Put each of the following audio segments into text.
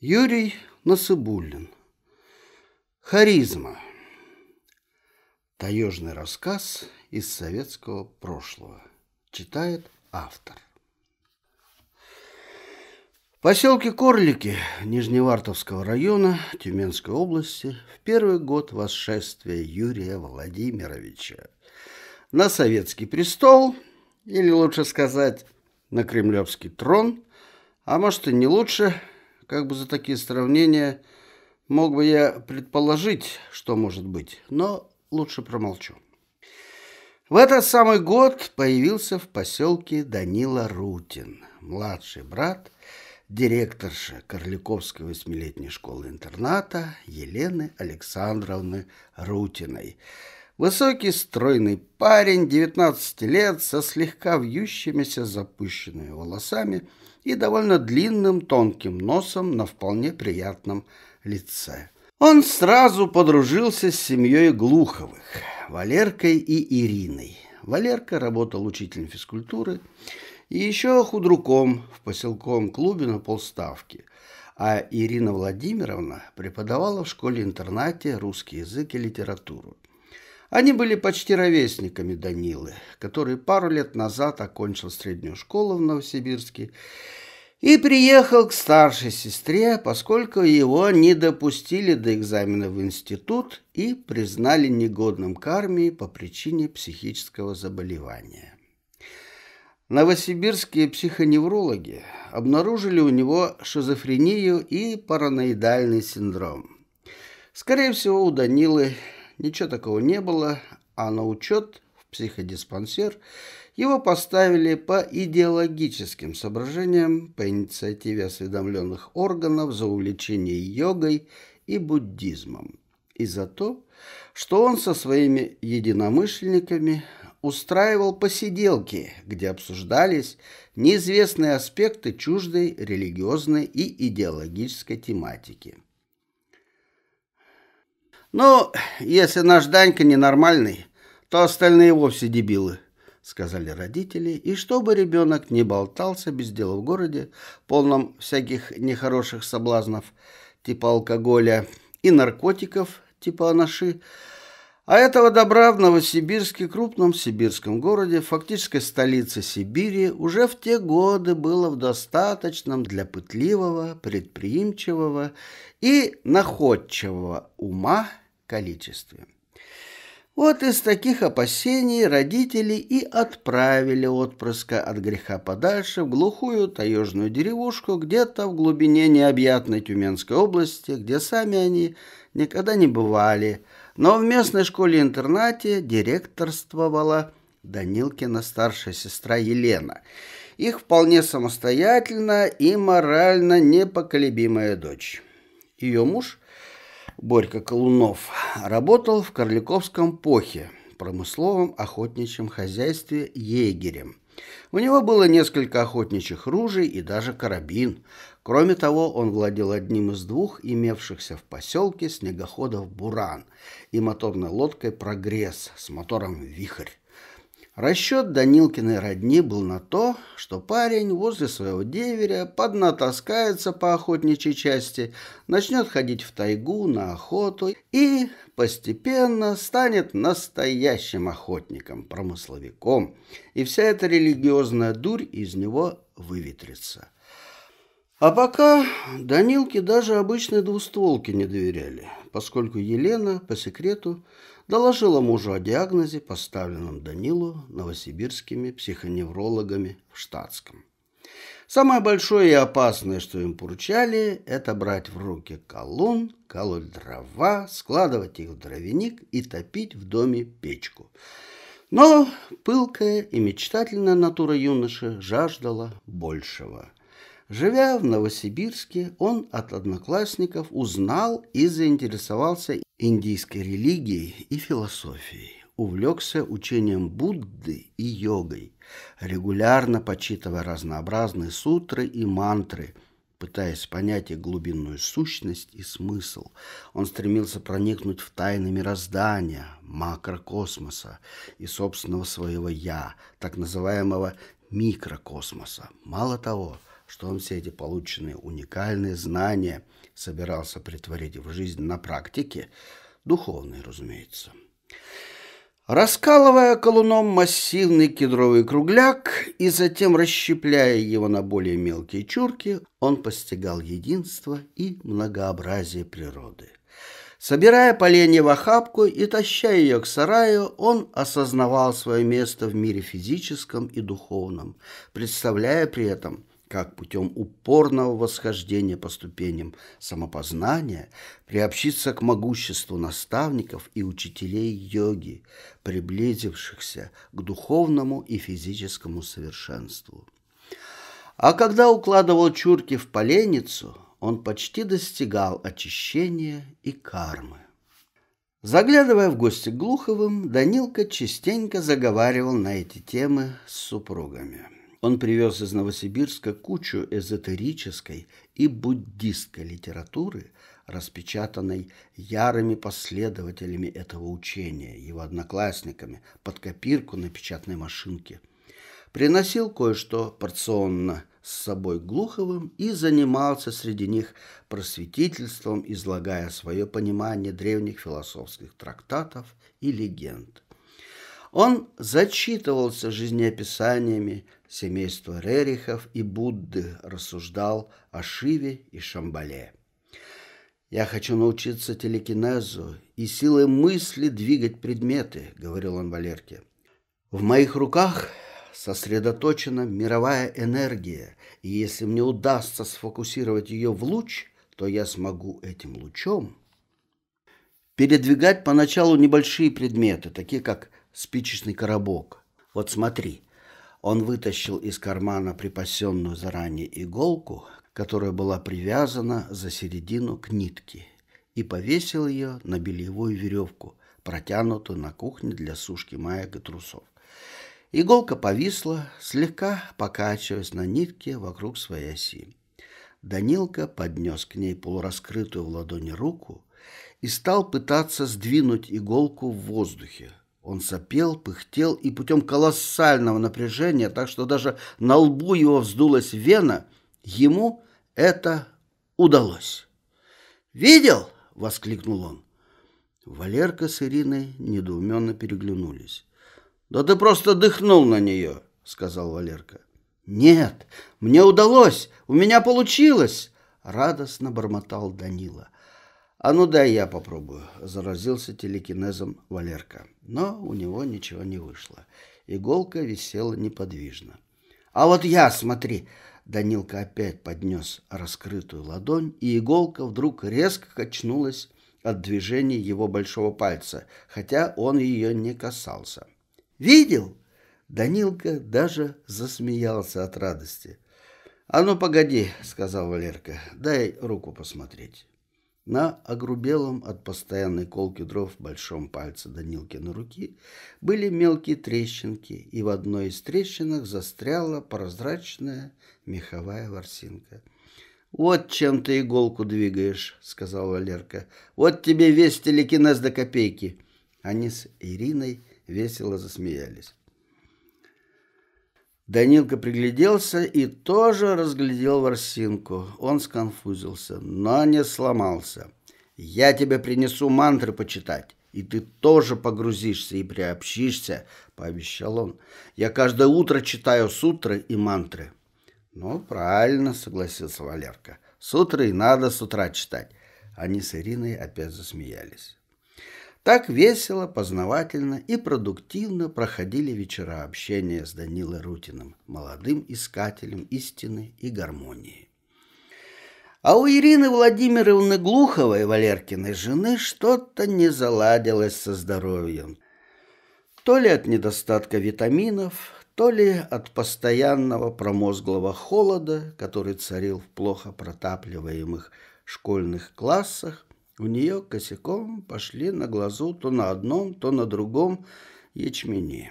Юрий Насыбуллин. Харизма. Таежный рассказ из советского прошлого. Читает автор. В поселке Корлики Нижневартовского района Тюменской области в первый год восшествия Юрия Владимировича на советский престол, или лучше сказать, на кремлевский трон, а может и не лучше – как бы за такие сравнения мог бы я предположить, что может быть, но лучше промолчу. В этот самый год появился в поселке Данила Рутин, младший брат директорша Корляковской восьмилетней школы-интерната Елены Александровны Рутиной. Высокий, стройный парень, 19 лет, со слегка вьющимися запущенными волосами – и довольно длинным тонким носом на вполне приятном лице. Он сразу подружился с семьей Глуховых, Валеркой и Ириной. Валерка работал учителем физкультуры и еще худруком в поселковом клубе на полставки, а Ирина Владимировна преподавала в школе-интернате русский язык и литературу. Они были почти ровесниками Данилы, который пару лет назад окончил среднюю школу в Новосибирске и приехал к старшей сестре, поскольку его не допустили до экзамена в институт и признали негодным к армии по причине психического заболевания. Новосибирские психоневрологи обнаружили у него шизофрению и параноидальный синдром. Скорее всего, у Данилы ничего такого не было, а на учет психодиспансер, его поставили по идеологическим соображениям по инициативе осведомленных органов за увлечение йогой и буддизмом и за то, что он со своими единомышленниками устраивал посиделки, где обсуждались неизвестные аспекты чуждой религиозной и идеологической тематики. Ну, если наш Данька ненормальный, то остальные вовсе дебилы», — сказали родители, и чтобы ребенок не болтался без дела в городе, полном всяких нехороших соблазнов типа алкоголя и наркотиков типа анаши, а этого добра в Новосибирске, крупном сибирском городе, фактической столице Сибири, уже в те годы было в достаточном для пытливого, предприимчивого и находчивого ума количестве. Вот из таких опасений родители и отправили отпрыска от греха подальше в глухую таежную деревушку где-то в глубине необъятной Тюменской области, где сами они никогда не бывали. Но в местной школе-интернате директорствовала Данилкина старшая сестра Елена. Их вполне самостоятельная и морально непоколебимая дочь. Ее муж – Борька Колунов работал в Корляковском похе, промысловом охотничьем хозяйстве егерем. У него было несколько охотничьих ружей и даже карабин. Кроме того, он владел одним из двух имевшихся в поселке снегоходов «Буран» и моторной лодкой «Прогресс» с мотором «Вихрь». Расчет Данилкиной родни был на то, что парень возле своего деверя поднатаскается по охотничьей части, начнет ходить в тайгу на охоту и постепенно станет настоящим охотником, промысловиком, и вся эта религиозная дурь из него выветрится. А пока Данилке даже обычной двустволке не доверяли, поскольку Елена по секрету доложила мужу о диагнозе, поставленном Данилу новосибирскими психоневрологами в штатском. Самое большое и опасное, что им поручали, это брать в руки колун, колоть дрова, складывать их в дровяник и топить в доме печку. Но пылкая и мечтательная натура юноши жаждала большего. Живя в Новосибирске, он от одноклассников узнал и заинтересовался индийской религией и философией. Увлекся учением Будды и йогой, регулярно почитывая разнообразные сутры и мантры – пытаясь понять их глубинную сущность и смысл. Он стремился проникнуть в тайны мироздания, макрокосмоса и собственного своего «я», так называемого микрокосмоса. Мало того, что он все эти полученные уникальные знания собирался притворить в жизнь на практике, духовной, разумеется. Раскалывая колуном массивный кедровый кругляк и затем расщепляя его на более мелкие чурки, он постигал единство и многообразие природы. Собирая поленья в охапку и таща ее к сараю, он осознавал свое место в мире физическом и духовном, представляя при этом, как путем упорного восхождения по ступеням самопознания приобщиться к могуществу наставников и учителей йоги, приблизившихся к духовному и физическому совершенству. А когда укладывал чурки в поленницу, он почти достигал очищения и кармы. Заглядывая в гости к Глуховым, Данилка частенько заговаривал на эти темы с супругами – он привез из Новосибирска кучу эзотерической и буддистской литературы, распечатанной ярыми последователями этого учения, его одноклассниками, под копирку на печатной машинке. Приносил кое-что порционно с собой Глуховым и занимался среди них просветительством, излагая свое понимание древних философских трактатов и легенд. Он зачитывался жизнеописаниями, семейства Рерихов и Будды рассуждал о Шиве и Шамбале. «Я хочу научиться телекинезу и силой мысли двигать предметы», — говорил он Валерке. «В моих руках сосредоточена мировая энергия, и если мне удастся сфокусировать ее в луч, то я смогу этим лучом передвигать поначалу небольшие предметы, такие как спичечный коробок. Вот смотри, он вытащил из кармана припасенную заранее иголку, которая была привязана за середину к нитке, и повесил ее на бельевую веревку, протянутую на кухне для сушки маек и трусов. Иголка повисла, слегка покачиваясь на нитке вокруг своей оси. Данилка поднес к ней полураскрытую в ладони руку и стал пытаться сдвинуть иголку в воздухе, он сопел, пыхтел и путем колоссального напряжения, так что даже на лбу его вздулась вена, ему это удалось. «Видел?» — воскликнул он. Валерка с Ириной недоуменно переглянулись. «Да ты просто дыхнул на нее!» — сказал Валерка. «Нет, мне удалось! У меня получилось!» — радостно бормотал Данила. «А ну дай я попробую», – заразился телекинезом Валерка. Но у него ничего не вышло. Иголка висела неподвижно. «А вот я, смотри!» Данилка опять поднес раскрытую ладонь, и иголка вдруг резко качнулась от движения его большого пальца, хотя он ее не касался. «Видел?» Данилка даже засмеялся от радости. «А ну, погоди», — сказал Валерка, — «дай руку посмотреть». На огрубелом от постоянной колки дров большом пальце Данилкиной руки были мелкие трещинки, и в одной из трещинок застряла прозрачная меховая ворсинка. «Вот чем ты иголку двигаешь», — сказал Валерка. «Вот тебе весь телекинез до копейки». Они с Ириной весело засмеялись. Данилка пригляделся и тоже разглядел ворсинку. Он сконфузился, но не сломался. «Я тебе принесу мантры почитать, и ты тоже погрузишься и приобщишься», — пообещал он. «Я каждое утро читаю сутры и мантры». «Ну, правильно», — согласился Валерка. «Сутры и надо с утра читать». Они с Ириной опять засмеялись. Так весело, познавательно и продуктивно проходили вечера общения с Данилой Рутиным, молодым искателем истины и гармонии. А у Ирины Владимировны Глуховой, Валеркиной жены, что-то не заладилось со здоровьем. То ли от недостатка витаминов, то ли от постоянного промозглого холода, который царил в плохо протапливаемых школьных классах, у нее косяком пошли на глазу то на одном, то на другом ячмени.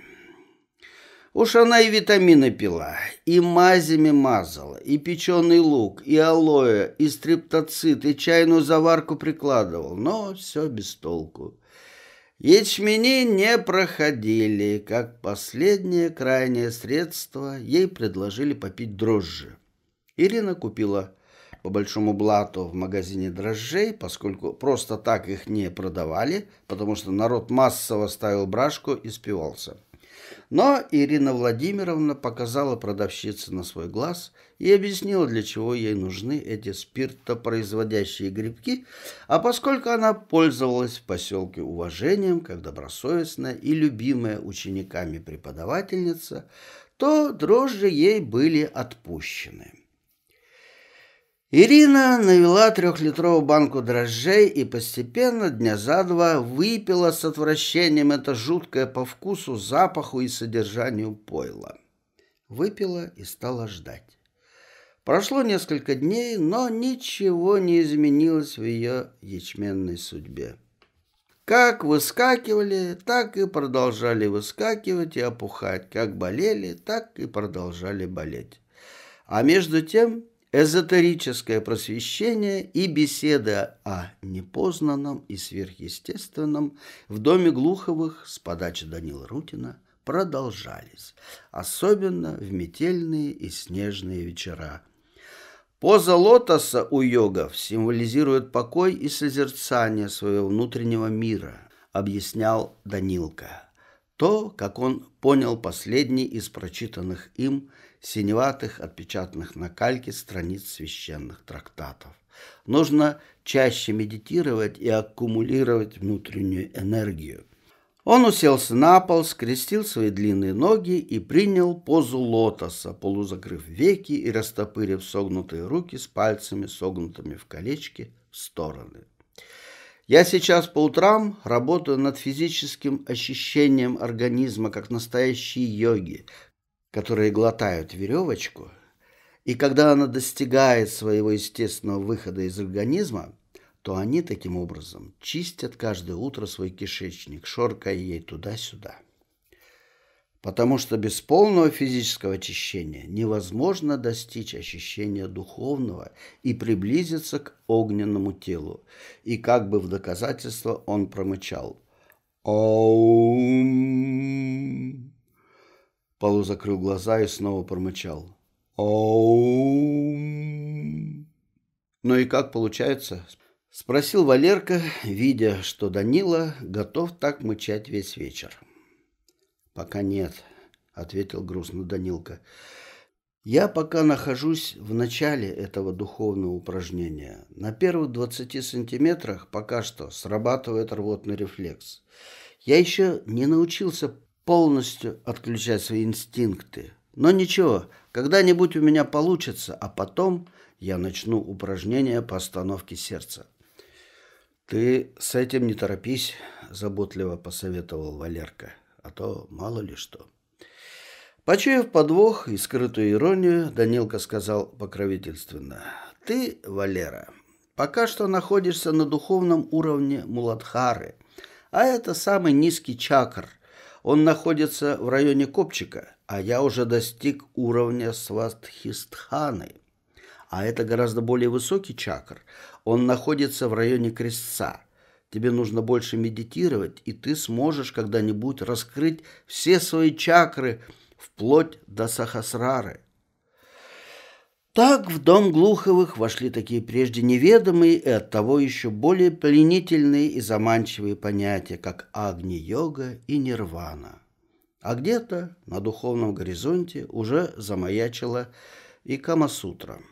Уж она и витамины пила, и мазями мазала, и печеный лук, и алоэ, и стриптоцит, и чайную заварку прикладывал, но все без толку. Ячмени не проходили, как последнее крайнее средство ей предложили попить дрожжи. Ирина купила по большому блату в магазине дрожжей, поскольку просто так их не продавали, потому что народ массово ставил брашку и спивался. Но Ирина Владимировна показала продавщице на свой глаз и объяснила, для чего ей нужны эти спиртопроизводящие грибки, а поскольку она пользовалась в поселке уважением, как добросовестная и любимая учениками преподавательница, то дрожжи ей были отпущены. Ирина навела трехлитровую банку дрожжей и постепенно дня за два выпила с отвращением это жуткое по вкусу, запаху и содержанию пойла. Выпила и стала ждать. Прошло несколько дней, но ничего не изменилось в ее ячменной судьбе. Как выскакивали, так и продолжали выскакивать и опухать. Как болели, так и продолжали болеть. А между тем Эзотерическое просвещение и беседа о непознанном и сверхъестественном в доме Глуховых с подачи Данила Рутина продолжались, особенно в метельные и снежные вечера. Поза лотоса у йогов символизирует покой и созерцание своего внутреннего мира, объяснял Данилка. То, как он понял последний из прочитанных им синеватых, отпечатанных на кальке страниц священных трактатов. Нужно чаще медитировать и аккумулировать внутреннюю энергию. Он уселся на пол, скрестил свои длинные ноги и принял позу лотоса, полузакрыв веки и растопырив согнутые руки с пальцами, согнутыми в колечке, в стороны. Я сейчас по утрам работаю над физическим очищением организма, как настоящие йоги, которые глотают веревочку, и когда она достигает своего естественного выхода из организма, то они таким образом чистят каждое утро свой кишечник, шоркая ей туда-сюда. Потому что без полного физического очищения невозможно достичь очищения духовного и приблизиться к огненному телу. И как бы в доказательство он промычал. Аум. Полу закрыл глаза и снова промычал. Аум. Ну и как получается? Спросил Валерка, видя, что Данила готов так мычать весь вечер. «Пока нет», — ответил грустно Данилка. «Я пока нахожусь в начале этого духовного упражнения. На первых 20 сантиметрах пока что срабатывает рвотный рефлекс. Я еще не научился полностью отключать свои инстинкты. Но ничего, когда-нибудь у меня получится, а потом я начну упражнение по остановке сердца». «Ты с этим не торопись», – заботливо посоветовал Валерка а то мало ли что. Почуяв подвох и скрытую иронию, Данилка сказал покровительственно. «Ты, Валера, пока что находишься на духовном уровне Муладхары, а это самый низкий чакр. Он находится в районе Копчика, а я уже достиг уровня Свастхистханы. А это гораздо более высокий чакр. Он находится в районе Крестца. Тебе нужно больше медитировать, и ты сможешь когда-нибудь раскрыть все свои чакры вплоть до сахасрары. Так в дом Глуховых вошли такие прежде неведомые и оттого еще более пленительные и заманчивые понятия, как агни-йога и нирвана. А где-то на духовном горизонте уже замаячила и Камасутра –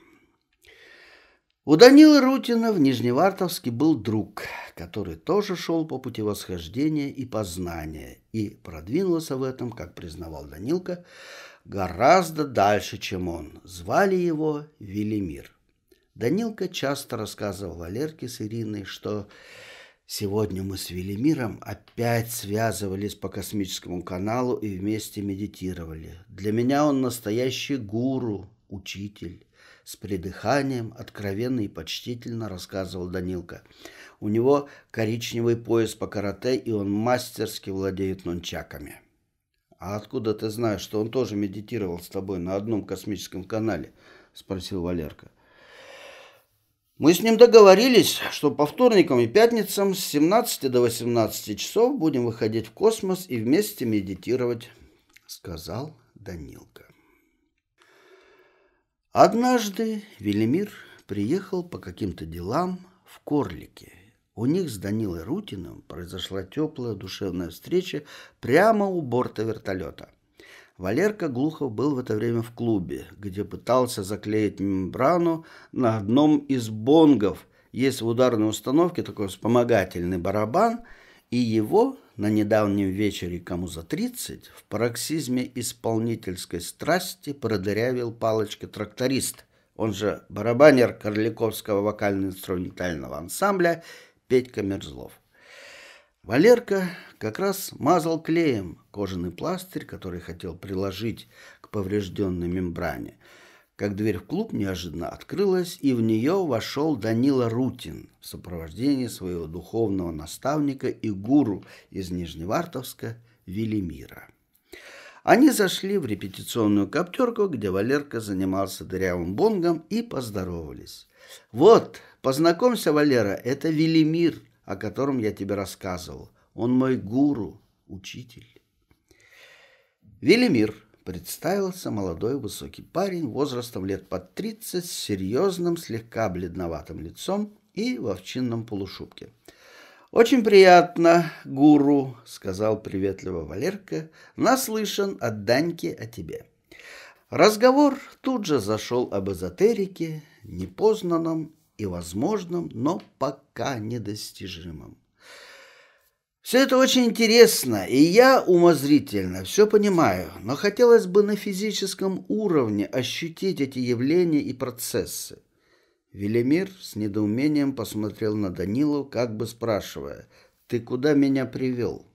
у Данила Рутина в Нижневартовске был друг, который тоже шел по пути восхождения и познания, и продвинулся в этом, как признавал Данилка, гораздо дальше, чем он. Звали его Велимир. Данилка часто рассказывал Валерке с Ириной, что сегодня мы с Велимиром опять связывались по космическому каналу и вместе медитировали. Для меня он настоящий гуру, учитель с придыханием, откровенно и почтительно рассказывал Данилка. У него коричневый пояс по карате, и он мастерски владеет нунчаками. «А откуда ты знаешь, что он тоже медитировал с тобой на одном космическом канале?» – спросил Валерка. Мы с ним договорились, что по вторникам и пятницам с 17 до 18 часов будем выходить в космос и вместе медитировать, сказал Данилка. Однажды Велимир приехал по каким-то делам в Корлике. У них с Данилой Рутиным произошла теплая душевная встреча прямо у борта вертолета. Валерка Глухов был в это время в клубе, где пытался заклеить мембрану на одном из бонгов. Есть в ударной установке такой вспомогательный барабан – и его на недавнем вечере кому за тридцать в пароксизме исполнительской страсти продырявил палочки тракторист, он же барабанер Корляковского вокально-инструментального ансамбля Петька Мерзлов. Валерка как раз мазал клеем кожаный пластырь, который хотел приложить к поврежденной мембране – как дверь в клуб неожиданно открылась, и в нее вошел Данила Рутин в сопровождении своего духовного наставника и гуру из Нижневартовска Велимира. Они зашли в репетиционную коптерку, где Валерка занимался дырявым бонгом, и поздоровались. «Вот, познакомься, Валера, это Велимир, о котором я тебе рассказывал. Он мой гуру, учитель». Велимир – Представился молодой высокий парень возрастом лет под 30 с серьезным, слегка бледноватым лицом и в овчинном полушубке. «Очень приятно, гуру», — сказал приветливо Валерка, — «наслышан от Даньки о тебе». Разговор тут же зашел об эзотерике, непознанном и возможном, но пока недостижимом. Все это очень интересно, и я умозрительно все понимаю, но хотелось бы на физическом уровне ощутить эти явления и процессы. Велимир с недоумением посмотрел на Данилу, как бы спрашивая, «Ты куда меня привел?»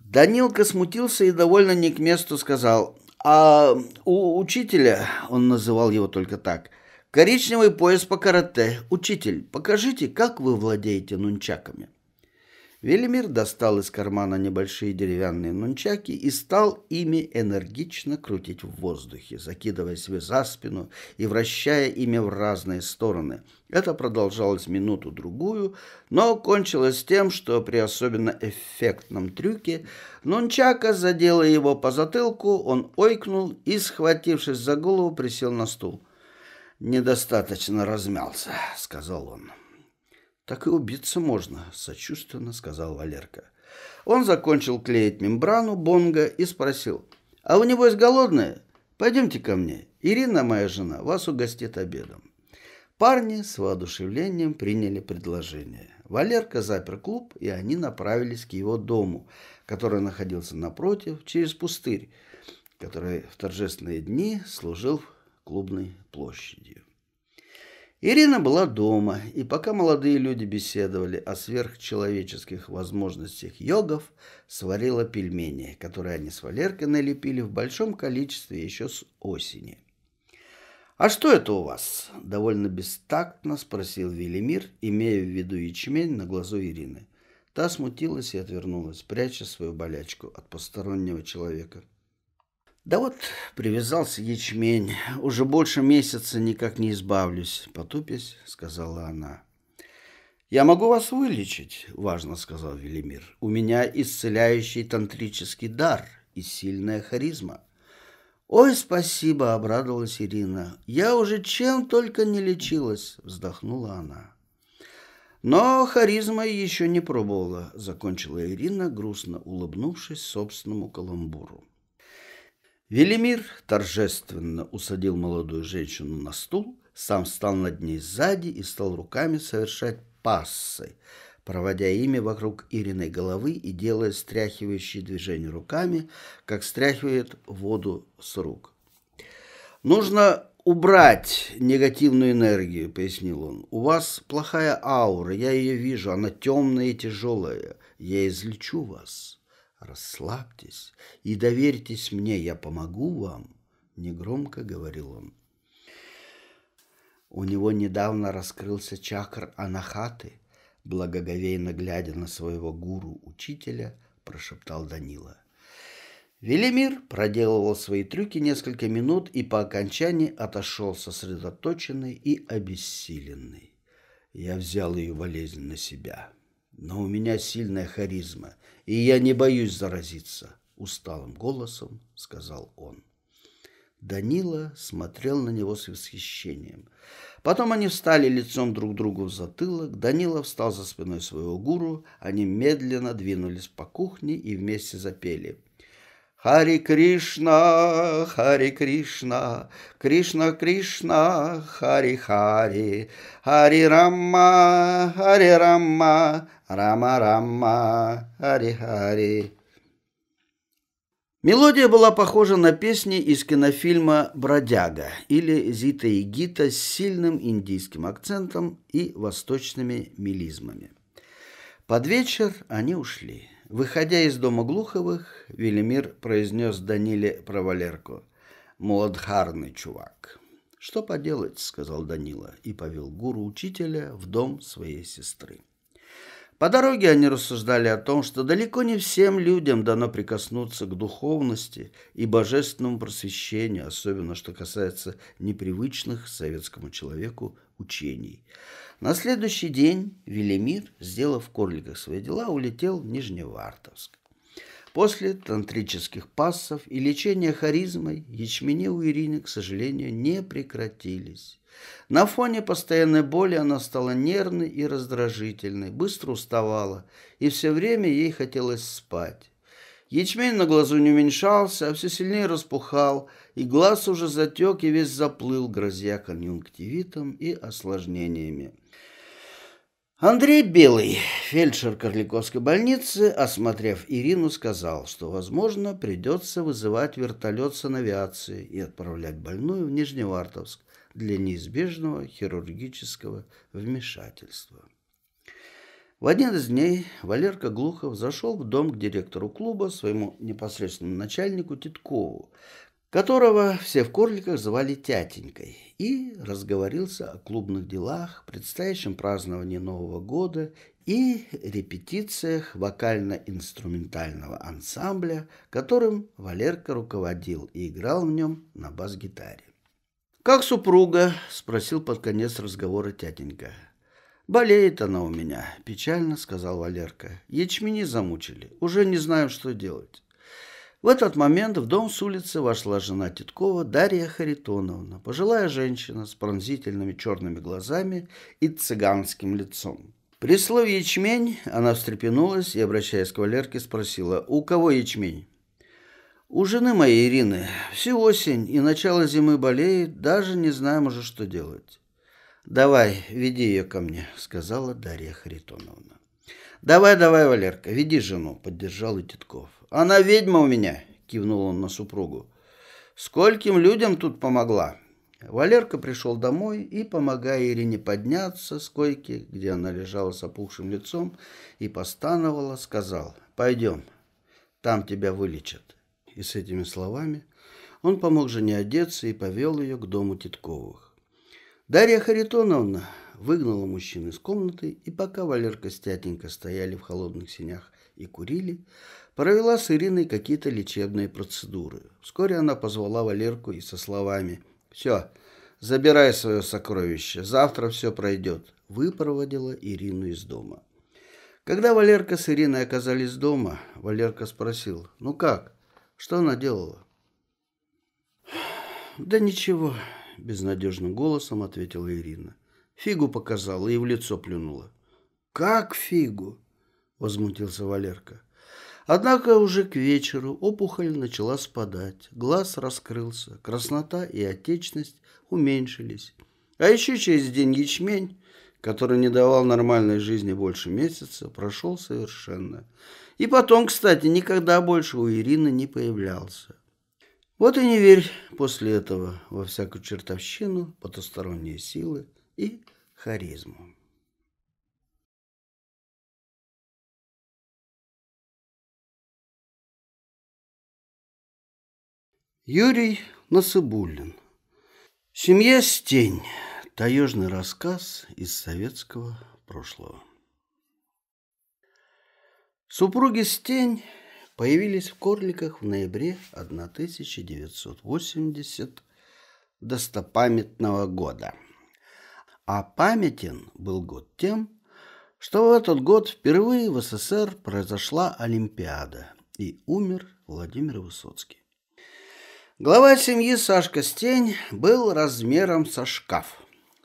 Данилка смутился и довольно не к месту сказал, «А у учителя, он называл его только так, коричневый пояс по карате, учитель, покажите, как вы владеете нунчаками?» Велимир достал из кармана небольшие деревянные нунчаки и стал ими энергично крутить в воздухе, закидывая себе за спину и вращая ими в разные стороны. Это продолжалось минуту-другую, но кончилось тем, что при особенно эффектном трюке нунчака задела его по затылку, он ойкнул и, схватившись за голову, присел на стул. «Недостаточно размялся», — сказал он так и убиться можно», – сочувственно сказал Валерка. Он закончил клеить мембрану бонга и спросил, «А вы, небось, голодные? Пойдемте ко мне. Ирина, моя жена, вас угостит обедом». Парни с воодушевлением приняли предложение. Валерка запер клуб, и они направились к его дому, который находился напротив, через пустырь, который в торжественные дни служил клубной площадью. Ирина была дома, и пока молодые люди беседовали о сверхчеловеческих возможностях йогов, сварила пельмени, которые они с Валеркой налепили в большом количестве еще с осени. «А что это у вас?» – довольно бестактно спросил Велимир, имея в виду ячмень на глазу Ирины. Та смутилась и отвернулась, пряча свою болячку от постороннего человека – да вот привязался ячмень. Уже больше месяца никак не избавлюсь, потупясь, сказала она. Я могу вас вылечить, важно сказал Велимир. У меня исцеляющий тантрический дар и сильная харизма. Ой, спасибо, обрадовалась Ирина. Я уже чем только не лечилась, вздохнула она. Но харизма еще не пробовала, закончила Ирина, грустно улыбнувшись собственному каламбуру. Велимир торжественно усадил молодую женщину на стул, сам встал над ней сзади и стал руками совершать пассы, проводя ими вокруг Ириной головы и делая стряхивающие движения руками, как стряхивает воду с рук. «Нужно убрать негативную энергию», — пояснил он. «У вас плохая аура, я ее вижу, она темная и тяжелая. Я излечу вас». «Расслабьтесь и доверьтесь мне, я помогу вам», — негромко говорил он. У него недавно раскрылся чакр Анахаты, благоговейно глядя на своего гуру-учителя, прошептал Данила. Велимир проделывал свои трюки несколько минут и по окончании отошел сосредоточенный и обессиленный. Я взял ее болезнь на себя. Но у меня сильная харизма, и я не боюсь заразиться», — усталым голосом сказал он. Данила смотрел на него с восхищением. Потом они встали лицом друг другу в затылок. Данила встал за спиной своего гуру. Они медленно двинулись по кухне и вместе запели. Хари Кришна, Хари Кришна, Кришна Кришна, Хари Хари, Хари Рама, Хари Рама, Рама, Рама, Хари, Хари. Мелодия была похожа на песни из кинофильма «Бродяга» или «Зита и Гита» с сильным индийским акцентом и восточными мелизмами. Под вечер они ушли. Выходя из дома Глуховых, Велимир произнес Даниле про Валерку. «Муладхарный чувак». «Что поделать», — сказал Данила и повел гуру-учителя в дом своей сестры. По дороге они рассуждали о том, что далеко не всем людям дано прикоснуться к духовности и божественному просвещению, особенно что касается непривычных советскому человеку учений. На следующий день Велимир, сделав в корликах свои дела, улетел в Нижневартовск. После тантрических пассов и лечения харизмой ячмени у Ирины, к сожалению, не прекратились. На фоне постоянной боли она стала нервной и раздражительной, быстро уставала, и все время ей хотелось спать. Ячмень на глазу не уменьшался, а все сильнее распухал, и глаз уже затек и весь заплыл, грозя конъюнктивитом и осложнениями. Андрей Белый, фельдшер Корликовской больницы, осмотрев Ирину, сказал, что, возможно, придется вызывать вертолет с авиации и отправлять больную в Нижневартовск, для неизбежного хирургического вмешательства. В один из дней Валерка Глухов зашел в дом к директору клуба, своему непосредственному начальнику Титкову, которого все в Корликах звали Тятенькой, и разговорился о клубных делах, предстоящем праздновании Нового года и репетициях вокально-инструментального ансамбля, которым Валерка руководил и играл в нем на бас-гитаре. «Как супруга?» – спросил под конец разговора тятенька. «Болеет она у меня», – печально сказал Валерка. «Ячмени замучили. Уже не знаю, что делать». В этот момент в дом с улицы вошла жена Титкова Дарья Харитоновна, пожилая женщина с пронзительными черными глазами и цыганским лицом. При слове «ячмень» она встрепенулась и, обращаясь к Валерке, спросила «У кого ячмень?» У жены моей Ирины всю осень и начало зимы болеет, даже не знаем уже, что делать. «Давай, веди ее ко мне», — сказала Дарья Харитоновна. «Давай, давай, Валерка, веди жену», — поддержал и Титков. «Она ведьма у меня», — кивнул он на супругу. «Скольким людям тут помогла?» Валерка пришел домой и, помогая Ирине подняться с койки, где она лежала с опухшим лицом и постановала, сказал «Пойдем, там тебя вылечат» и с этими словами он помог жене одеться и повел ее к дому Титковых. Дарья Харитоновна выгнала мужчин из комнаты, и пока Валерка с тятенько стояли в холодных синях и курили, провела с Ириной какие-то лечебные процедуры. Вскоре она позвала Валерку и со словами «Все, забирай свое сокровище, завтра все пройдет», выпроводила Ирину из дома. Когда Валерка с Ириной оказались дома, Валерка спросил «Ну как, что она делала? Да ничего, безнадежным голосом ответила Ирина. Фигу показала и в лицо плюнула. Как фигу? Возмутился Валерка. Однако уже к вечеру опухоль начала спадать, глаз раскрылся, краснота и отечность уменьшились. А еще через день ячмень, который не давал нормальной жизни больше месяца, прошел совершенно. И потом, кстати, никогда больше у Ирины не появлялся. Вот и не верь после этого во всякую чертовщину, потусторонние силы и харизму. Юрий Насыбуллин. Семья Стень. Таежный рассказ из советского прошлого. Супруги Стень появились в Корликах в ноябре 1980 достопамятного года. А памятен был год тем, что в этот год впервые в СССР произошла Олимпиада и умер Владимир Высоцкий. Глава семьи Сашка Стень был размером со шкаф –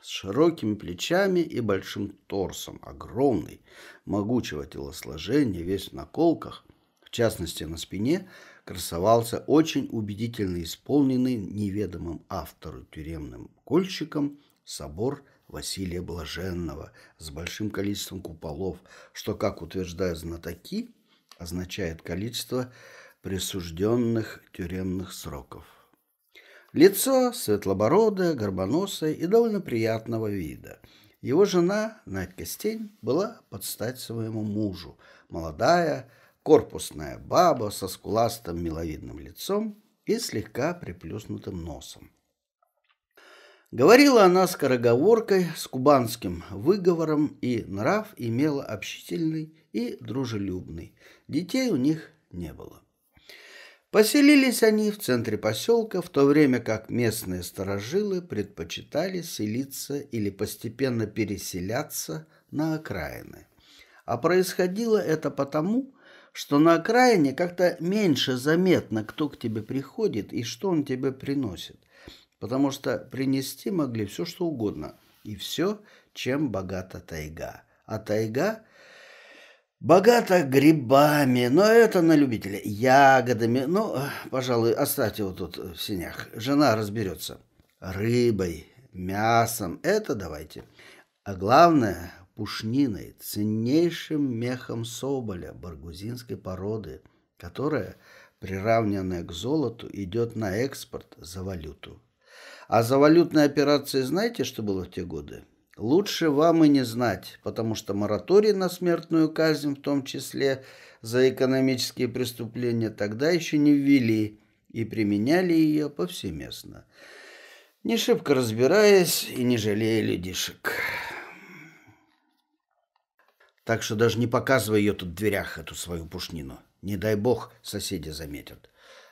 с широкими плечами и большим торсом, огромный, могучего телосложения, весь на колках, в частности на спине, красовался очень убедительно исполненный неведомым автору тюремным кольщиком собор Василия Блаженного с большим количеством куполов, что, как утверждают знатоки, означает количество присужденных тюремных сроков. Лицо светлобородое, горбоносое и довольно приятного вида. Его жена, Надька Стень, была под стать своему мужу. Молодая, корпусная баба со скуластым миловидным лицом и слегка приплюснутым носом. Говорила она скороговоркой с кубанским выговором, и нрав имела общительный и дружелюбный. Детей у них не было. Поселились они в центре поселка, в то время как местные сторожилы предпочитали селиться или постепенно переселяться на окраины. А происходило это потому, что на окраине как-то меньше заметно, кто к тебе приходит и что он тебе приносит, потому что принести могли все, что угодно, и все, чем богата тайга. А тайга Богато грибами, но это на любителя. Ягодами, ну, пожалуй, оставьте его тут в синях. Жена разберется. Рыбой, мясом, это давайте. А главное, пушниной, ценнейшим мехом соболя баргузинской породы, которая, приравненная к золоту, идет на экспорт за валюту. А за валютные операции знаете, что было в те годы? Лучше вам и не знать, потому что мораторий на смертную казнь, в том числе за экономические преступления, тогда еще не ввели и применяли ее повсеместно, не шибко разбираясь и не жалея людишек. Так что даже не показывай ее тут в дверях, эту свою пушнину. Не дай бог соседи заметят.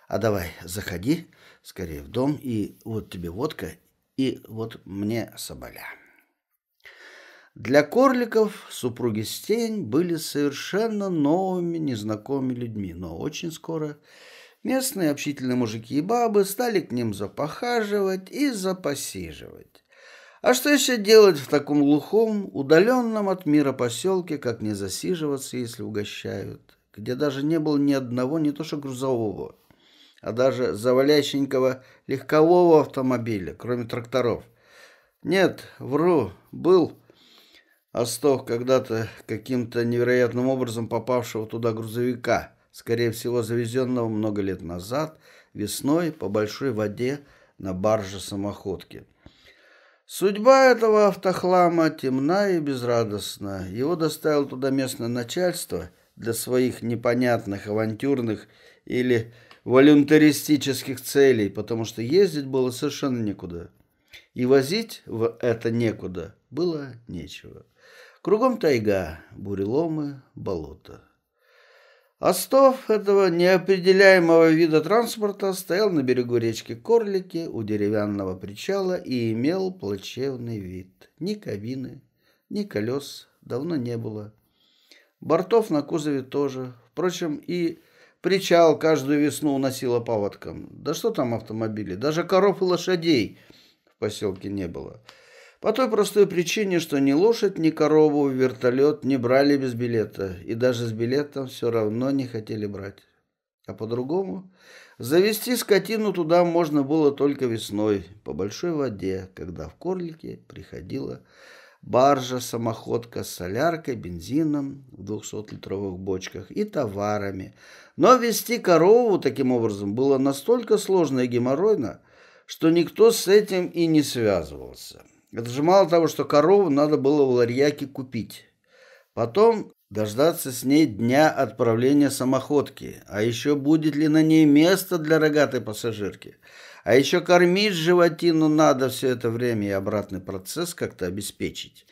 А давай, заходи скорее в дом, и вот тебе водка, и вот мне соболя. Для Корликов супруги Стень были совершенно новыми, незнакомыми людьми, но очень скоро местные общительные мужики и бабы стали к ним запохаживать и запосиживать. А что еще делать в таком глухом, удаленном от мира поселке, как не засиживаться, если угощают, где даже не было ни одного, не то что грузового, а даже завалященького легкового автомобиля, кроме тракторов. Нет, вру, был остов когда-то каким-то невероятным образом попавшего туда грузовика, скорее всего, завезенного много лет назад, весной по большой воде на барже самоходке Судьба этого автохлама темна и безрадостна. Его доставило туда местное начальство для своих непонятных авантюрных или волюнтаристических целей, потому что ездить было совершенно некуда. И возить в это некуда было нечего. Кругом тайга, буреломы, болото. Остов этого неопределяемого вида транспорта стоял на берегу речки Корлики у деревянного причала и имел плачевный вид. Ни кабины, ни колес давно не было. Бортов на кузове тоже. Впрочем, и причал каждую весну уносило паводком. Да что там автомобили, даже коров и лошадей в поселке не было. — по той простой причине, что ни лошадь, ни корову в вертолет не брали без билета, и даже с билетом все равно не хотели брать. А по-другому, завести скотину туда можно было только весной, по большой воде, когда в Корлике приходила баржа-самоходка с соляркой, бензином в 200-литровых бочках и товарами. Но вести корову таким образом было настолько сложно и геморройно, что никто с этим и не связывался. Это же мало того, что корову надо было в ларьяке купить. Потом дождаться с ней дня отправления самоходки. А еще будет ли на ней место для рогатой пассажирки? А еще кормить животину надо все это время и обратный процесс как-то обеспечить.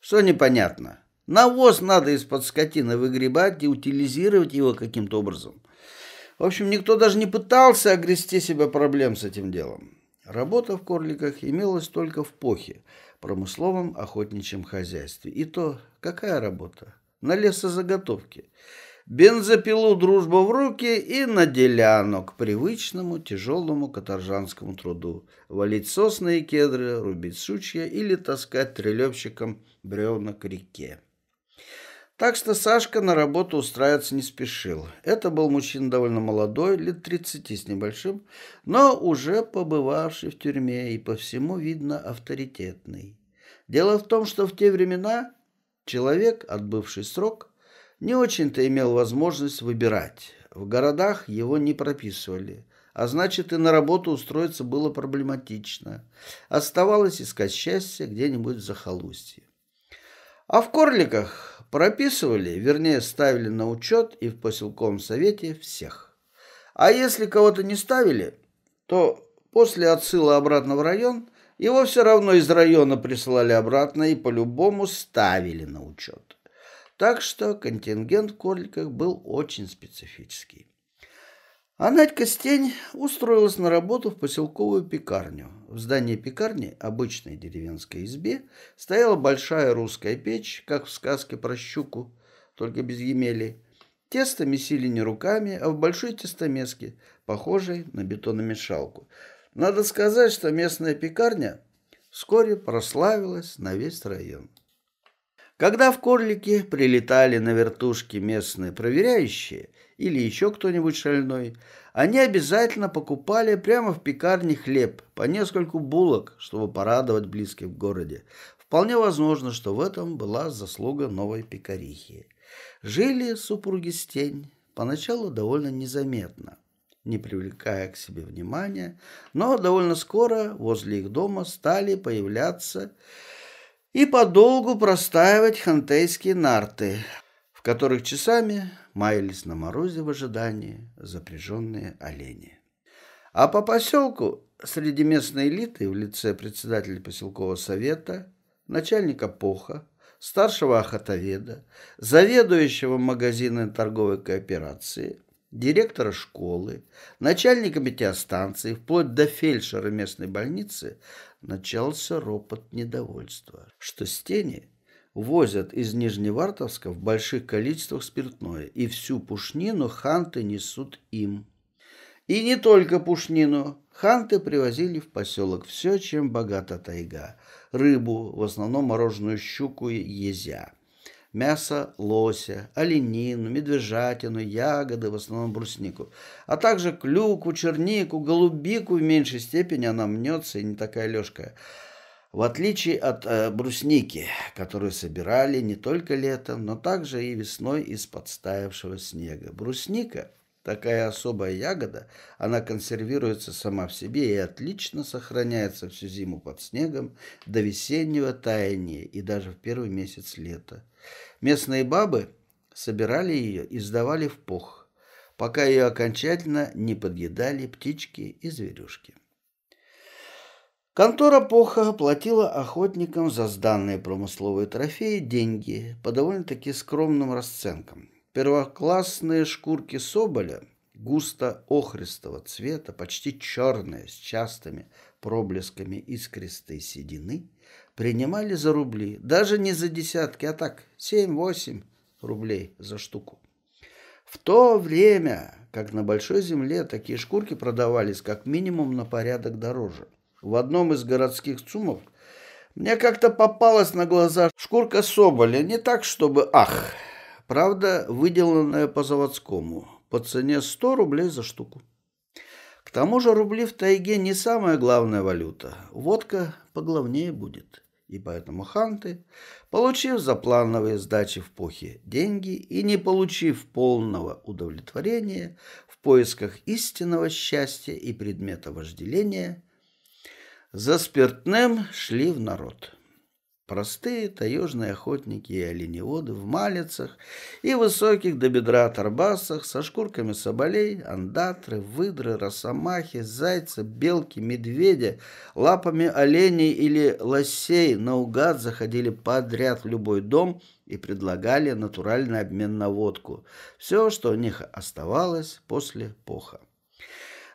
Что непонятно? Навоз надо из-под скотины выгребать и утилизировать его каким-то образом. В общем, никто даже не пытался огрести себя проблем с этим делом. Работа в Корликах имелась только в Похе, промысловом охотничьем хозяйстве. И то, какая работа? На лесозаготовке. Бензопилу дружба в руки и на деляну к привычному тяжелому каторжанскому труду. Валить сосны и кедры, рубить сучья или таскать трелевщиком бревна к реке. Так что Сашка на работу устраиваться не спешил. Это был мужчина довольно молодой, лет 30 с небольшим, но уже побывавший в тюрьме и по всему видно авторитетный. Дело в том, что в те времена человек, отбывший срок, не очень-то имел возможность выбирать. В городах его не прописывали, а значит и на работу устроиться было проблематично. Оставалось искать счастье где-нибудь в захолустье. А в Корликах Прописывали, вернее, ставили на учет и в поселковом совете всех. А если кого-то не ставили, то после отсыла обратно в район его все равно из района присылали обратно и по-любому ставили на учет. Так что контингент в Корликах был очень специфический. А Надька Стень устроилась на работу в поселковую пекарню. В здании пекарни, обычной деревенской избе, стояла большая русская печь, как в сказке про щуку, только без емели. Тесто месили не руками, а в большой тестомеске, похожей на бетономешалку. Надо сказать, что местная пекарня вскоре прославилась на весь район. Когда в Корлике прилетали на вертушки местные проверяющие – или еще кто-нибудь шальной, они обязательно покупали прямо в пекарне хлеб, по нескольку булок, чтобы порадовать близких в городе. Вполне возможно, что в этом была заслуга новой пекарихи. Жили супруги Стень поначалу довольно незаметно, не привлекая к себе внимания, но довольно скоро возле их дома стали появляться и подолгу простаивать хантейские нарты, в которых часами маялись на морозе в ожидании запряженные олени. А по поселку среди местной элиты в лице председателя поселкового совета, начальника ПОХа, старшего охотоведа, заведующего магазинной торговой кооперации, директора школы, начальника метеостанции, вплоть до фельдшера местной больницы, начался ропот недовольства, что Стене возят из Нижневартовска в больших количествах спиртное, и всю пушнину ханты несут им. И не только пушнину. Ханты привозили в поселок все, чем богата тайга. Рыбу, в основном мороженую щуку и езя. Мясо лося, оленину, медвежатину, ягоды, в основном бруснику. А также клюку, чернику, голубику в меньшей степени она мнется и не такая легкая. В отличие от э, брусники, которую собирали не только летом, но также и весной из подстаявшего снега. Брусника – такая особая ягода, она консервируется сама в себе и отлично сохраняется всю зиму под снегом до весеннего таяния и даже в первый месяц лета. Местные бабы собирали ее и сдавали в пох, пока ее окончательно не подъедали птички и зверюшки. Контора Поха платила охотникам за сданные промысловые трофеи деньги по довольно-таки скромным расценкам. Первоклассные шкурки соболя, густо охристого цвета, почти черные, с частыми проблесками искристой седины, принимали за рубли, даже не за десятки, а так 7-8 рублей за штуку. В то время, как на Большой Земле, такие шкурки продавались как минимум на порядок дороже – в одном из городских цумов, мне как-то попалась на глаза шкурка соболя, не так, чтобы ах, правда, выделанная по заводскому, по цене 100 рублей за штуку. К тому же рубли в тайге не самая главная валюта, водка поглавнее будет. И поэтому ханты, получив за плановые сдачи в похе деньги и не получив полного удовлетворения в поисках истинного счастья и предмета вожделения – за спиртным шли в народ. Простые таежные охотники и оленеводы в малицах и высоких до бедра торбасах со шкурками соболей, андатры, выдры, росомахи, зайцы, белки, медведи лапами оленей или лосей наугад заходили подряд в любой дом и предлагали натуральный обмен на водку. Все, что у них оставалось после поха.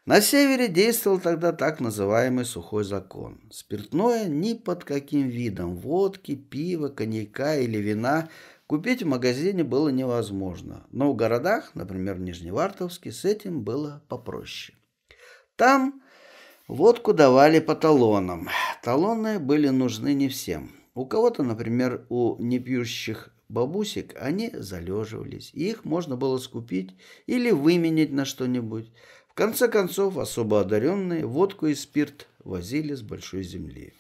На севере действовал тогда так называемый сухой закон. Спиртное ни под каким видом водки, пива, коньяка или вина купить в магазине было невозможно. Но в городах, например, Нижневартовске, с этим было попроще. Там водку давали по талонам. Талоны были нужны не всем. У кого-то, например, у непьющих бабусек они залеживались, их можно было скупить или выменять на что-нибудь конце концов, особо одаренные водку и спирт возили с большой земли.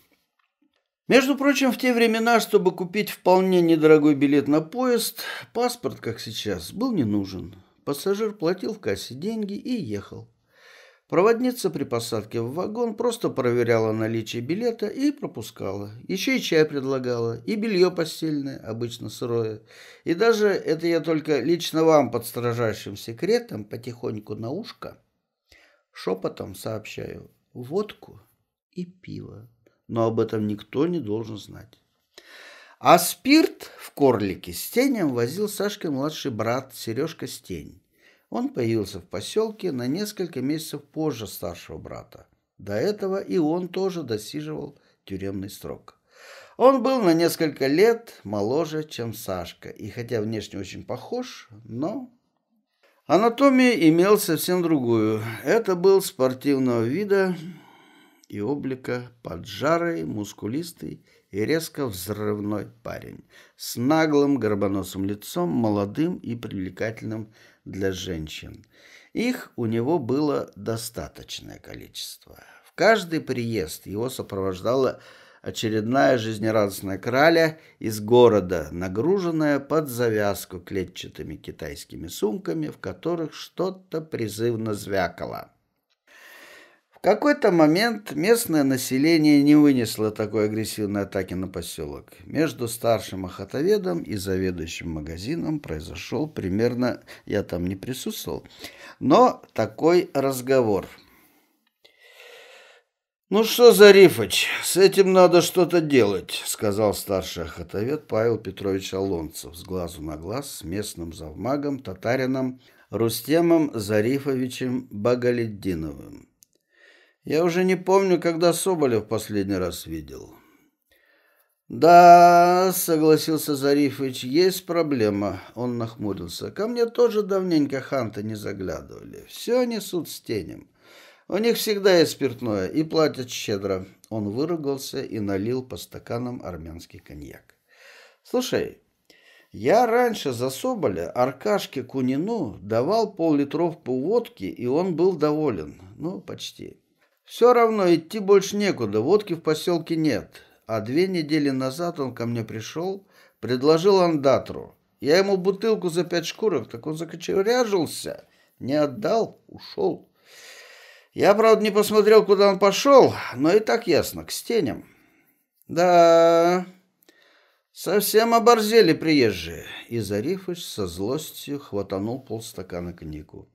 Между прочим, в те времена, чтобы купить вполне недорогой билет на поезд, паспорт, как сейчас, был не нужен. Пассажир платил в кассе деньги и ехал. Проводница при посадке в вагон просто проверяла наличие билета и пропускала. Еще и чай предлагала, и белье постельное, обычно сырое. И даже, это я только лично вам под строжайшим секретом, потихоньку на ушко, Шепотом сообщаю водку и пиво, но об этом никто не должен знать. А спирт в корлике с тенем возил Сашкин младший брат Сережка Стень. Он появился в поселке на несколько месяцев позже старшего брата. До этого и он тоже досиживал тюремный срок. Он был на несколько лет моложе, чем Сашка, и хотя внешне очень похож, но Анатомия имел совсем другую. Это был спортивного вида и облика поджарый, мускулистый и резко взрывной парень с наглым горбоносым лицом, молодым и привлекательным для женщин. Их у него было достаточное количество. В каждый приезд его сопровождала очередная жизнерадостная краля из города, нагруженная под завязку клетчатыми китайскими сумками, в которых что-то призывно звякало. В какой-то момент местное население не вынесло такой агрессивной атаки на поселок. Между старшим охотоведом и заведующим магазином произошел примерно, я там не присутствовал, но такой разговор – «Ну что, Зарифович, с этим надо что-то делать», — сказал старший охотовед Павел Петрович Алонцев с глазу на глаз с местным завмагом, татарином Рустемом Зарифовичем Багалетдиновым. «Я уже не помню, когда Соболев последний раз видел». «Да», — согласился Зарифович, — «есть проблема», — он нахмурился. «Ко мне тоже давненько ханты не заглядывали. Все несут с тенем». У них всегда есть спиртное, и платят щедро. Он выругался и налил по стаканам армянский коньяк. Слушай, я раньше за Соболя Аркашке Кунину давал пол-литровку водки, и он был доволен. Ну, почти. Все равно идти больше некуда, водки в поселке нет. А две недели назад он ко мне пришел, предложил андатру. Я ему бутылку за пять шкурок, так он закочевряжился, не отдал, ушел. Я, правда, не посмотрел, куда он пошел, но и так ясно, к стеням. Да, совсем оборзели приезжие. И Зарифыч со злостью хватанул полстакана коньяку.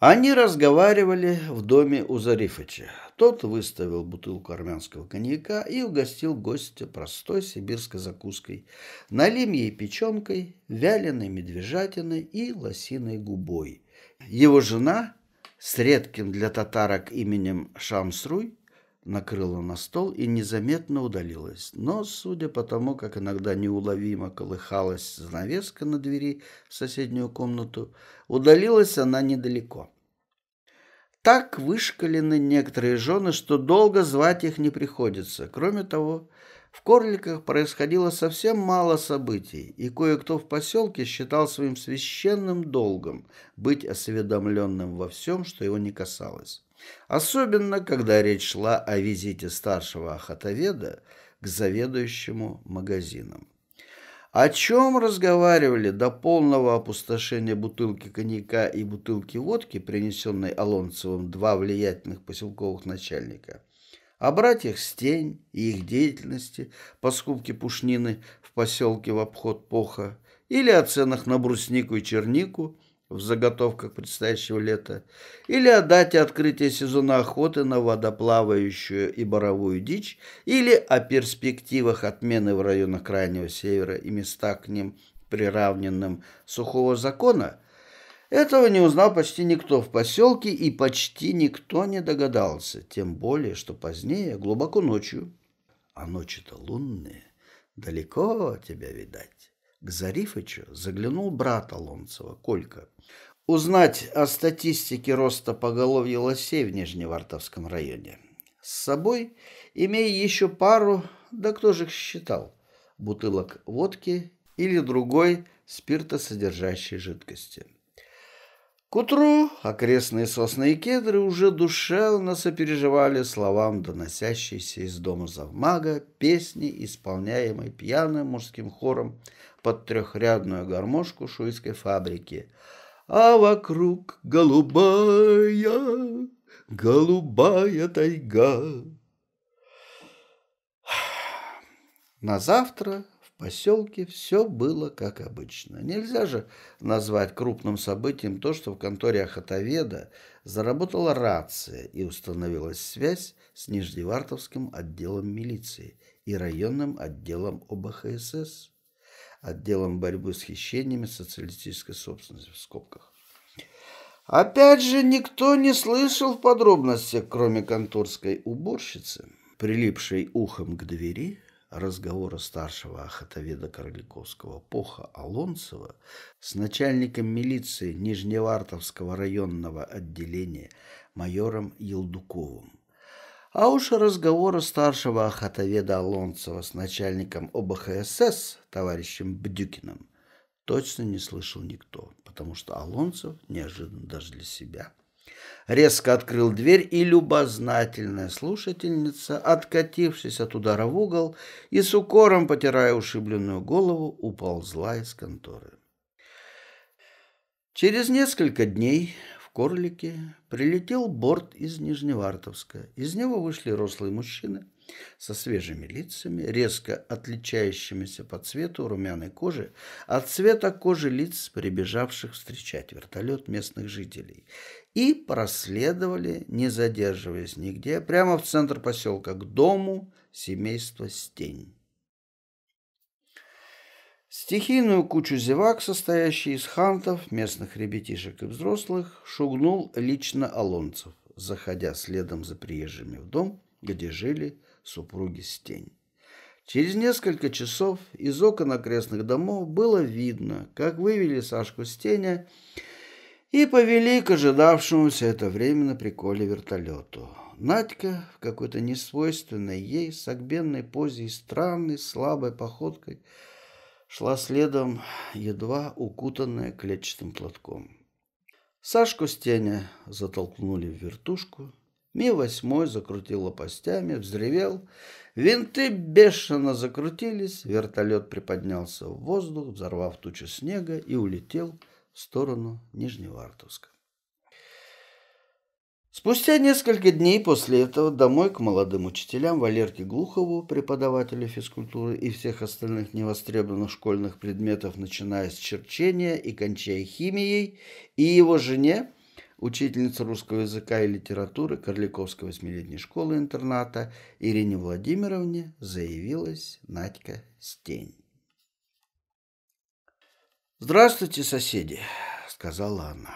Они разговаривали в доме у Зарифыча. Тот выставил бутылку армянского коньяка и угостил гостя простой сибирской закуской, налим ей печенкой, вяленой медвежатиной и лосиной губой. Его жена с редким для татарок именем Шамсруй накрыла на стол и незаметно удалилась. Но, судя по тому, как иногда неуловимо колыхалась занавеска на двери в соседнюю комнату, удалилась она недалеко. Так вышкалены некоторые жены, что долго звать их не приходится. Кроме того, в Корликах происходило совсем мало событий, и кое-кто в поселке считал своим священным долгом быть осведомленным во всем, что его не касалось. Особенно, когда речь шла о визите старшего охотоведа к заведующему магазином. О чем разговаривали до полного опустошения бутылки коньяка и бутылки водки, принесенной Алонцевым два влиятельных поселковых начальника, о братьях Стень и их деятельности по скупке пушнины в поселке в обход Поха или о ценах на бруснику и чернику в заготовках предстоящего лета, или о дате открытия сезона охоты на водоплавающую и боровую дичь, или о перспективах отмены в районах Крайнего Севера и местах к ним приравненным сухого закона – этого не узнал почти никто в поселке, и почти никто не догадался, тем более, что позднее, глубоко ночью, а ночи-то лунные, далеко тебя видать, к Зарифычу заглянул брат Алонцева, Колька, узнать о статистике роста поголовья лосей в Нижневартовском районе. С собой, имея еще пару, да кто же их считал, бутылок водки или другой спиртосодержащей жидкости. К утру окрестные сосны и кедры уже душевно сопереживали словам, доносящиеся из дома завмага, песни, исполняемой пьяным мужским хором под трехрядную гармошку шуйской фабрики. А вокруг голубая, голубая тайга. На завтра поселке все было как обычно. Нельзя же назвать крупным событием то, что в конторе Ахатоведа заработала рация и установилась связь с Нижневартовским отделом милиции и районным отделом ОБХСС, отделом борьбы с хищениями социалистической собственности в скобках. Опять же, никто не слышал в подробностях, кроме конторской уборщицы, прилипшей ухом к двери, разговора старшего охотоведа Корольковского Поха Алонцева с начальником милиции Нижневартовского районного отделения майором Елдуковым. А уж разговора старшего охотоведа Алонцева с начальником ОБХСС товарищем Бдюкиным точно не слышал никто, потому что Алонцев неожиданно даже для себя – резко открыл дверь, и любознательная слушательница, откатившись от удара в угол и с укором, потирая ушибленную голову, уползла из конторы. Через несколько дней в Корлике прилетел борт из Нижневартовска. Из него вышли рослые мужчины – со свежими лицами, резко отличающимися по цвету румяной кожи от цвета кожи лиц, прибежавших встречать вертолет местных жителей, и проследовали, не задерживаясь нигде, прямо в центр поселка к дому семейства Стень. Стихийную кучу зевак, состоящую из хантов, местных ребятишек и взрослых, шугнул лично Алонцев, заходя следом за приезжими в дом, где жили супруги Стень. Через несколько часов из окон окрестных домов было видно, как вывели Сашку Стеня и повели к ожидавшемуся это время на приколе вертолету. Надька в какой-то несвойственной ей согбенной позе и странной слабой походкой шла следом, едва укутанная клетчатым платком. Сашку Стеня затолкнули в вертушку – Ми-8 закрутил лопастями, взревел. Винты бешено закрутились, вертолет приподнялся в воздух, взорвав тучу снега и улетел в сторону Нижневартовска. Спустя несколько дней после этого домой к молодым учителям Валерке Глухову, преподавателю физкультуры и всех остальных невостребованных школьных предметов, начиная с черчения и кончая химией, и его жене, учительница русского языка и литературы Корляковской восьмилетней школы-интерната Ирине Владимировне заявилась Надька Стень. «Здравствуйте, соседи!» — сказала она.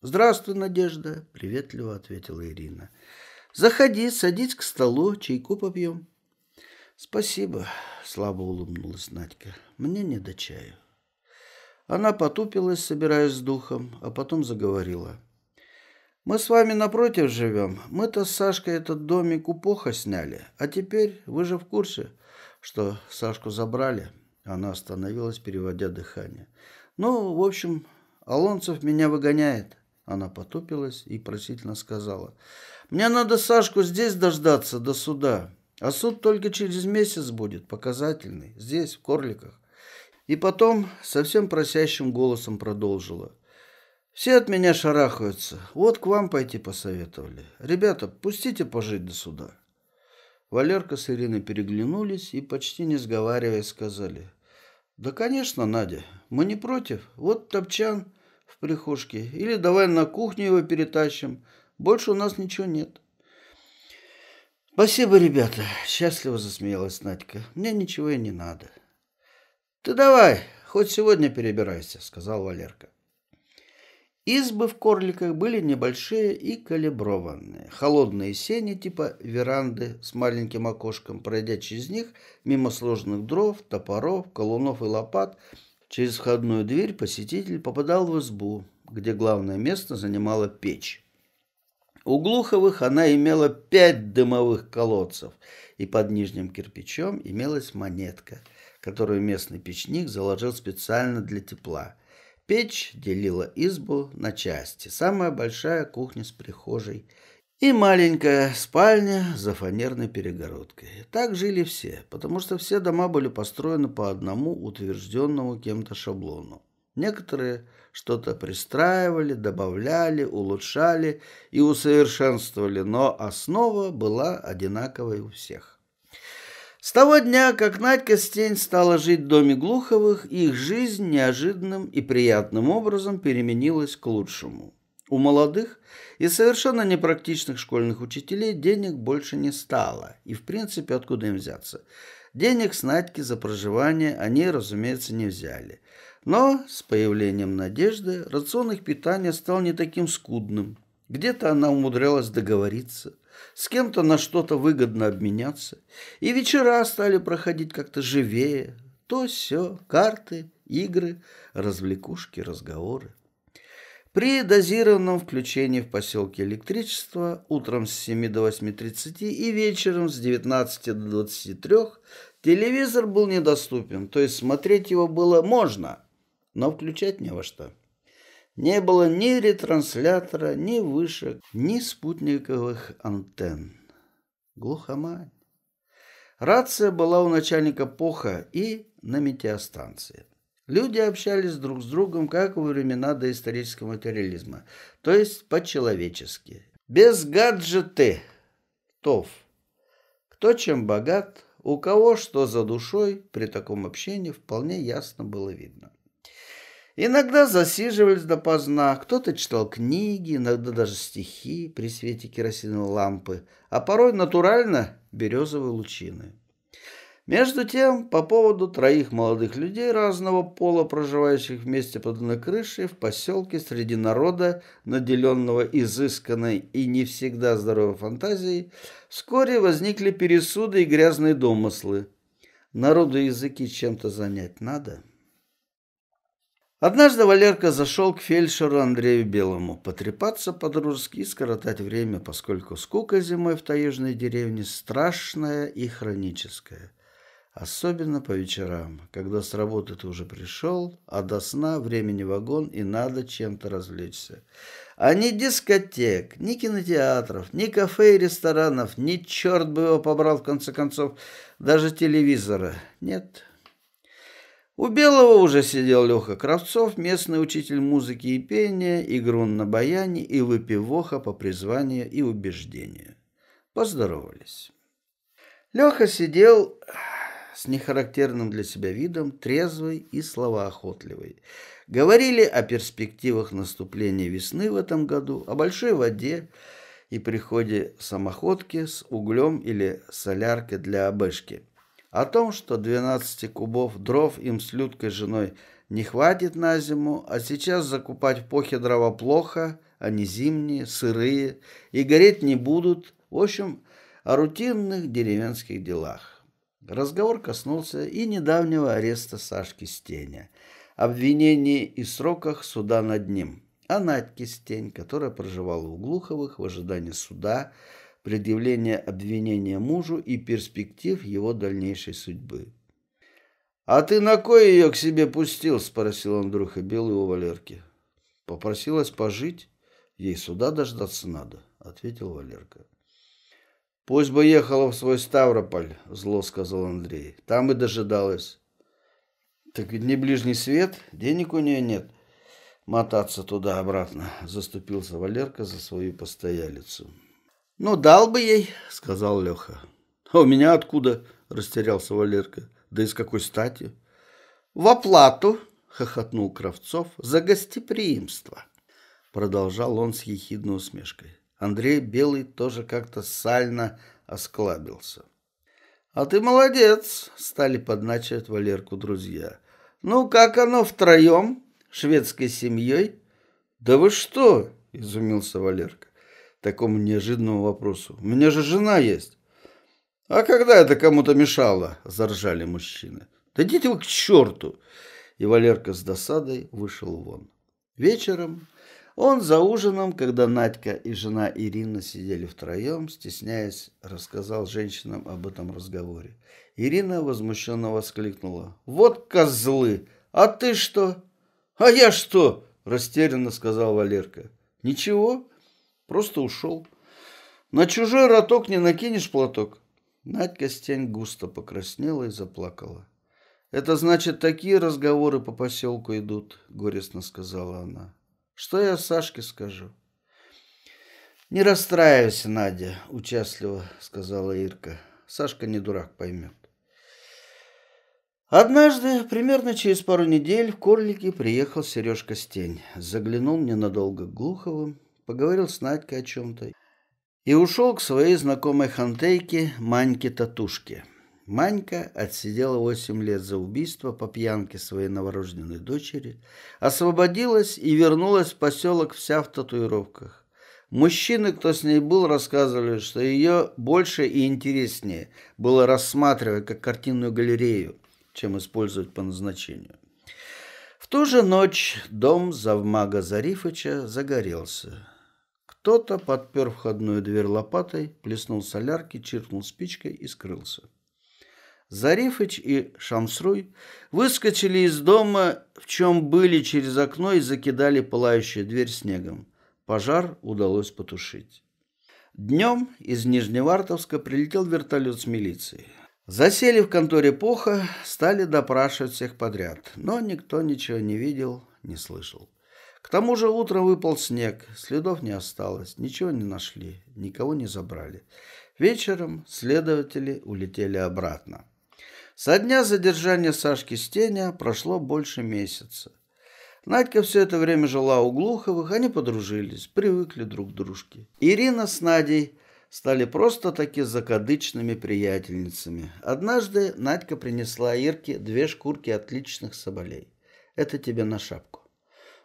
«Здравствуй, Надежда!» — приветливо ответила Ирина. «Заходи, садись к столу, чайку попьем». «Спасибо», — слабо улыбнулась Надька. «Мне не до чаю». Она потупилась, собираясь с духом, а потом заговорила. Мы с вами напротив живем. Мы-то с Сашкой этот домик у Поха сняли. А теперь вы же в курсе, что Сашку забрали. Она остановилась, переводя дыхание. Ну, в общем, Алонцев меня выгоняет. Она потупилась и просительно сказала. Мне надо Сашку здесь дождаться до суда. А суд только через месяц будет, показательный. Здесь, в Корликах. И потом совсем просящим голосом продолжила. Все от меня шарахаются. Вот к вам пойти посоветовали. Ребята, пустите пожить до суда. Валерка с Ириной переглянулись и, почти не сговаривая, сказали. Да, конечно, Надя, мы не против. Вот топчан в прихожке. Или давай на кухню его перетащим. Больше у нас ничего нет. «Спасибо, ребята!» – счастливо засмеялась Надька. «Мне ничего и не надо». «Ты давай, хоть сегодня перебирайся», – сказал Валерка. Избы в корликах были небольшие и калиброванные. Холодные сени типа веранды с маленьким окошком, пройдя через них, мимо сложных дров, топоров, колунов и лопат, через входную дверь посетитель попадал в избу, где главное место занимала печь. У Глуховых она имела пять дымовых колодцев, и под нижним кирпичом имелась монетка, которую местный печник заложил специально для тепла – Печь делила избу на части. Самая большая кухня с прихожей и маленькая спальня за фанерной перегородкой. Так жили все, потому что все дома были построены по одному утвержденному кем-то шаблону. Некоторые что-то пристраивали, добавляли, улучшали и усовершенствовали, но основа была одинаковой у всех. С того дня, как Надька Стень стала жить в доме Глуховых, их жизнь неожиданным и приятным образом переменилась к лучшему. У молодых и совершенно непрактичных школьных учителей денег больше не стало, и в принципе откуда им взяться. Денег с Надьки за проживание они, разумеется, не взяли. Но с появлением Надежды рацион их питания стал не таким скудным. Где-то она умудрялась договориться – с кем-то на что-то выгодно обменяться. И вечера стали проходить как-то живее. То все, карты, игры, развлекушки, разговоры. При дозированном включении в поселке электричества утром с 7 до 8.30 и вечером с 19 до 23 телевизор был недоступен, то есть смотреть его было можно, но включать не во что. Не было ни ретранслятора, ни вышек, ни спутниковых антенн. Глухомань. Рация была у начальника ПОХа и на метеостанции. Люди общались друг с другом, как во времена доисторического материализма, то есть по-человечески. Без гаджеты, тов. Кто чем богат, у кого что за душой, при таком общении вполне ясно было видно. Иногда засиживались допоздна, кто-то читал книги, иногда даже стихи при свете керосиновой лампы, а порой натурально березовые лучины. Между тем, по поводу троих молодых людей разного пола, проживающих вместе под одной крышей, в поселке среди народа, наделенного изысканной и не всегда здоровой фантазией, вскоре возникли пересуды и грязные домыслы. Народу языки чем-то занять надо. Однажды Валерка зашел к фельдшеру Андрею Белому потрепаться по-дружески и скоротать время, поскольку скука зимой в таежной деревне страшная и хроническая. Особенно по вечерам, когда с работы ты уже пришел, а до сна времени вагон и надо чем-то развлечься. А ни дискотек, ни кинотеатров, ни кафе и ресторанов, ни черт бы его побрал в конце концов, даже телевизора нет. У Белого уже сидел Леха Кравцов, местный учитель музыки и пения, игрун на баяне и выпивоха по призванию и убеждению. Поздоровались. Леха сидел э, с нехарактерным для себя видом, трезвый и словоохотливый. Говорили о перспективах наступления весны в этом году, о большой воде и приходе самоходки с углем или соляркой для обышки – о том, что 12 кубов дров им с Людкой женой не хватит на зиму, а сейчас закупать в Похе дрова плохо, они зимние, сырые и гореть не будут. В общем, о рутинных деревенских делах. Разговор коснулся и недавнего ареста Сашки Стеня, обвинений и сроках суда над ним, а Надьки Стень, которая проживала у Глуховых в ожидании суда, предъявления обвинения мужу и перспектив его дальнейшей судьбы. «А ты на кой ее к себе пустил?» – спросил Андрюха Белый у Валерки. «Попросилась пожить. Ей сюда дождаться надо», – ответил Валерка. «Пусть бы ехала в свой Ставрополь», – зло сказал Андрей. «Там и дожидалась». «Так ведь не ближний свет, денег у нее нет. Мотаться туда-обратно», – заступился Валерка за свою постоялицу. «Ну, дал бы ей», — сказал Леха. «А у меня откуда?» — растерялся Валерка. «Да из какой стати?» «В оплату», — хохотнул Кравцов, — «за гостеприимство», — продолжал он с ехидной усмешкой. Андрей Белый тоже как-то сально осклабился. «А ты молодец!» — стали подначивать Валерку друзья. «Ну, как оно втроем? Шведской семьей?» «Да вы что?» — изумился Валерка такому неожиданному вопросу. «У меня же жена есть!» «А когда это кому-то мешало?» – заржали мужчины. «Да идите вы к черту!» И Валерка с досадой вышел вон. Вечером он за ужином, когда Надька и жена Ирина сидели втроем, стесняясь, рассказал женщинам об этом разговоре. Ирина возмущенно воскликнула. «Вот козлы! А ты что?» «А я что?» – растерянно сказал Валерка. «Ничего. Просто ушел. На чужой роток не накинешь платок. Надька стень густо покраснела и заплакала. «Это значит, такие разговоры по поселку идут», — горестно сказала она. «Что я Сашке скажу?» «Не расстраивайся, Надя», — участливо сказала Ирка. «Сашка не дурак, поймет». Однажды, примерно через пару недель, в Корлике приехал Сережка Стень. Заглянул ненадолго к Глуховым, поговорил с Надькой о чем-то и ушел к своей знакомой хантейке Маньке Татушке. Манька отсидела 8 лет за убийство по пьянке своей новорожденной дочери, освободилась и вернулась в поселок вся в татуировках. Мужчины, кто с ней был, рассказывали, что ее больше и интереснее было рассматривать как картинную галерею, чем использовать по назначению. В ту же ночь дом завмага Зарифыча загорелся. Кто-то подпер входную дверь лопатой, плеснул солярки, чиркнул спичкой и скрылся. Зарифыч и Шамсруй выскочили из дома, в чем были через окно и закидали пылающую дверь снегом. Пожар удалось потушить. Днем из Нижневартовска прилетел вертолет с милицией. Засели в конторе Поха, стали допрашивать всех подряд, но никто ничего не видел, не слышал. К тому же утром выпал снег, следов не осталось, ничего не нашли, никого не забрали. Вечером следователи улетели обратно. Со дня задержания Сашки Стеня прошло больше месяца. Надька все это время жила у Глуховых, они подружились, привыкли друг к дружке. Ирина с Надей стали просто-таки закадычными приятельницами. Однажды Надька принесла Ирке две шкурки отличных соболей. Это тебе на шапку.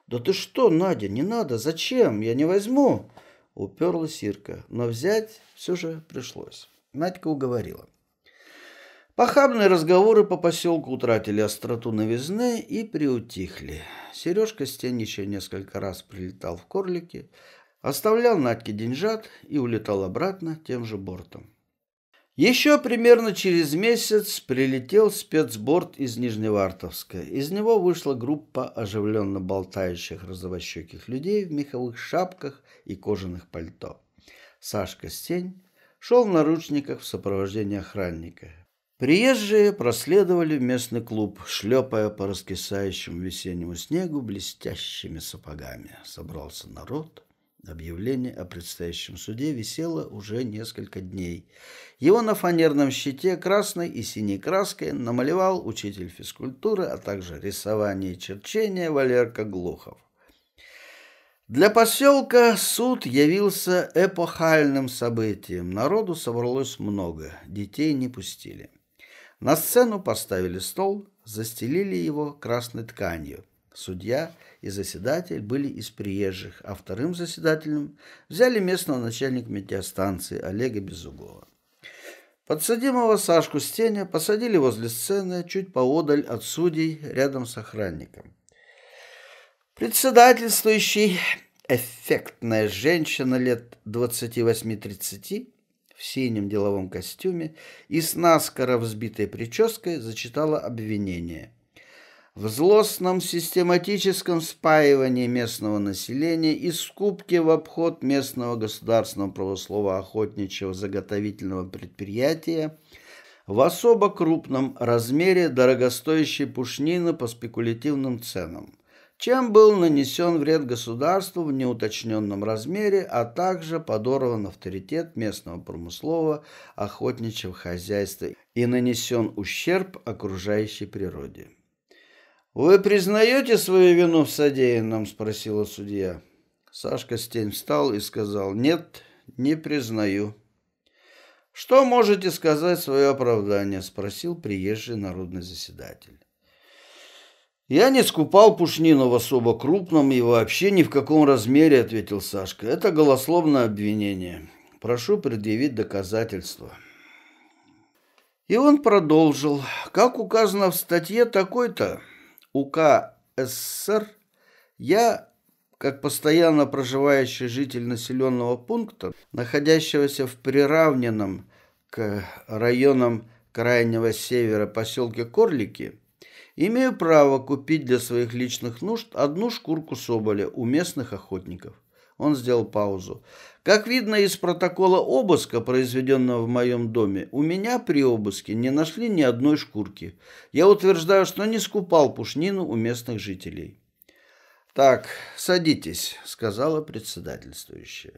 «Да ты что, Надя, не надо, зачем? Я не возьму!» Уперлась Ирка, но взять все же пришлось. Надька уговорила. Похабные разговоры по поселку утратили остроту новизны и приутихли. Сережка еще несколько раз прилетал в корлики, оставлял Надьке деньжат и улетал обратно тем же бортом. Еще примерно через месяц прилетел спецборт из Нижневартовска. Из него вышла группа оживленно болтающих розовощеких людей в меховых шапках и кожаных пальто. Сашка Стень шел в наручниках в сопровождении охранника. Приезжие проследовали в местный клуб, шлепая по раскисающему весеннему снегу блестящими сапогами. Собрался народ – Объявление о предстоящем суде висело уже несколько дней. Его на фанерном щите красной и синей краской намалевал учитель физкультуры, а также рисование и черчение Валерка Глухов. Для поселка суд явился эпохальным событием. Народу собралось много, детей не пустили. На сцену поставили стол, застелили его красной тканью судья и заседатель были из приезжих, а вторым заседателем взяли местного начальника метеостанции Олега Безугова. Подсадимого Сашку Стеня посадили возле сцены, чуть поодаль от судей, рядом с охранником. Председательствующий, эффектная женщина лет 28-30, в синем деловом костюме и с наскоро взбитой прической зачитала обвинение – в злостном систематическом спаивании местного населения и скупке в обход местного государственного правослова охотничьего заготовительного предприятия в особо крупном размере дорогостоящей пушнины по спекулятивным ценам, чем был нанесен вред государству в неуточненном размере, а также подорван авторитет местного промыслового охотничьего хозяйства и нанесен ущерб окружающей природе. «Вы признаете свою вину в содеянном?» – спросила судья. Сашка с Стень встал и сказал «Нет, не признаю». «Что можете сказать свое оправдание?» – спросил приезжий народный заседатель. «Я не скупал пушнину в особо крупном и вообще ни в каком размере», – ответил Сашка. «Это голословное обвинение. Прошу предъявить доказательства». И он продолжил. «Как указано в статье такой-то, УК СССР, я, как постоянно проживающий житель населенного пункта, находящегося в приравненном к районам крайнего севера поселке Корлики, имею право купить для своих личных нужд одну шкурку соболя у местных охотников. Он сделал паузу, как видно из протокола обыска, произведенного в моем доме, у меня при обыске не нашли ни одной шкурки. Я утверждаю, что не скупал пушнину у местных жителей. «Так, садитесь», — сказала председательствующая.